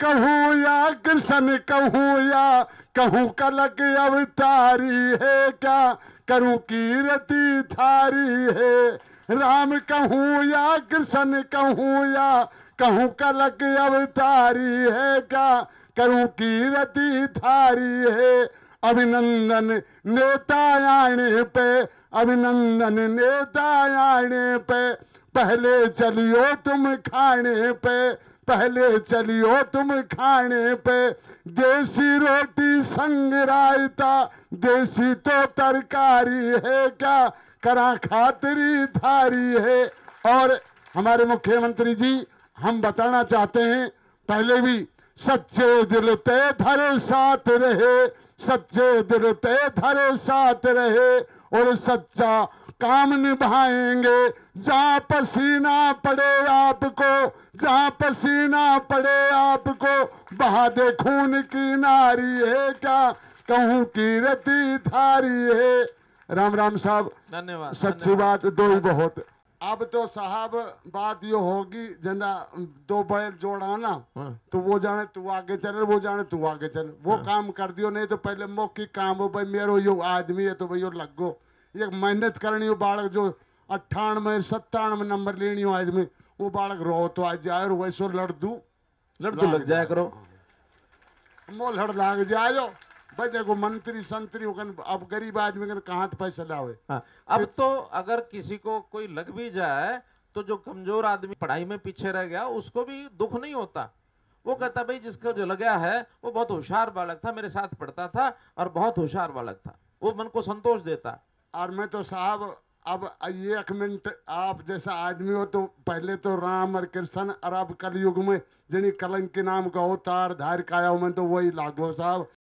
कहूँ या कृष्ण कहूँ या कहूँ कलक अवतारी है क्या करूँ कीरति थारी है राम कहूँ या कृष्ण कहूँ या कहूँ कलक अवतारी है क्या करूँ कीरति थारी है अभिनंदन नेता आने पे अभिनंदन नेता आने पे पहले चलियो तुम खाने पे पहले चलियो तुम खाने पे देसी रोटी संग रायता देसी तो तरकारी है क्या करा खातरी थारी है और हमारे मुख्यमंत्री जी हम बताना चाहते हैं पहले भी सच्चे दिल ते धरे साथ रहे सच्चे दिल ते धरे साथ रहे और सच्चा काम निभाएंगे जहाँ पसीना पड़े आपको जहाँ पसीना पड़े आपको बहादे खून की नारी है क्या कहूँ की रती थारी है राम राम साहब धन्यवाद सच्ची बात दो ही बहुत अब तो साहब बात यो होगी जना दो बैल जोड़ा ना हाँ। तो वो जाने तू आगे चल वो जाने तू आगे चल वो हाँ। काम कर दियो नहीं तो पहले मौके काम हो भाई मेरो यो आदमी है तो भाई यो गो ये मेहनत करनी हो बालक जो अट्ठानवे सत्तानवे नंबर लेनी हो आदमी वो बालक रो तो आज जाए वैसो लड़ दू लड़ दू लग जाया करो लड़ लाग जायो भाई देखो मंत्री संतरी होकर अब गरीब आदमी कहा कहाँ पैसा लावे हाँ, अब तो अगर किसी को कोई लग भी जाए तो जो कमजोर आदमी पढ़ाई में पीछे रह गया उसको भी दुख नहीं होता वो कहता भाई जिसको जो लगा है वो बहुत होशियार बालक था मेरे साथ पढ़ता था और बहुत होशियार बालक था वो मन को संतोष देता और मैं तो साहब अब ये एक मिनट आप जैसा आदमी हो तो पहले तो राम और कृष्ण और अब कलयुग में जिन्हें कलंक के नाम का अवतार धार काया मैं तो वही लागो साहब